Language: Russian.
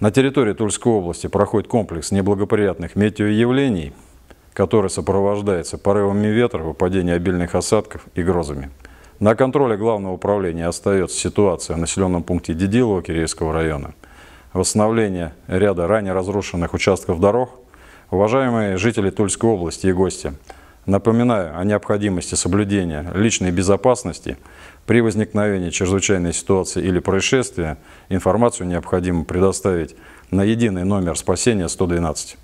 На территории Тульской области проходит комплекс неблагоприятных метеоявлений, который сопровождается порывами ветра, выпадением обильных осадков и грозами. На контроле Главного управления остается ситуация в населенном пункте Дедилово Киреевского района, восстановление ряда ранее разрушенных участков дорог. Уважаемые жители Тульской области и гости – Напоминаю о необходимости соблюдения личной безопасности. При возникновении чрезвычайной ситуации или происшествия информацию необходимо предоставить на единый номер спасения 112.